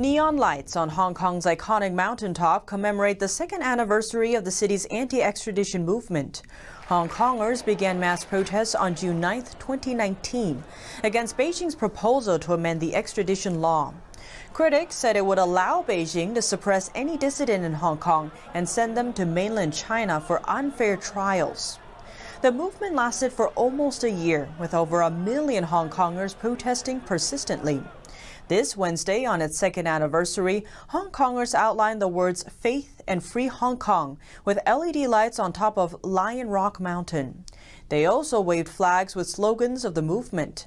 Neon lights on Hong Kong's iconic mountaintop commemorate the second anniversary of the city's anti-extradition movement. Hong Kongers began mass protests on June 9, 2019, against Beijing's proposal to amend the extradition law. Critics said it would allow Beijing to suppress any dissident in Hong Kong and send them to mainland China for unfair trials. The movement lasted for almost a year, with over a million Hong Kongers protesting persistently. This Wednesday, on its second anniversary, Hong Kongers outlined the words faith and free Hong Kong with LED lights on top of Lion Rock Mountain. They also waved flags with slogans of the movement.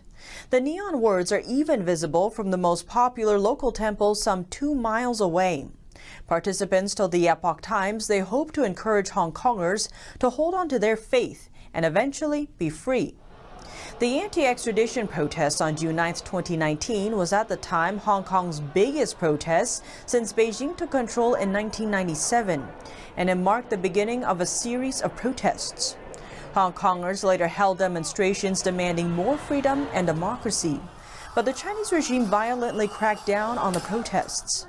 The neon words are even visible from the most popular local temple some two miles away. Participants told the Epoch Times they hope to encourage Hong Kongers to hold on to their faith and eventually be free the anti-extradition protest on June 9, 2019 was at the time Hong Kong's biggest protest since Beijing took control in 1997, and it marked the beginning of a series of protests. Hong Kongers later held demonstrations demanding more freedom and democracy, but the Chinese regime violently cracked down on the protests.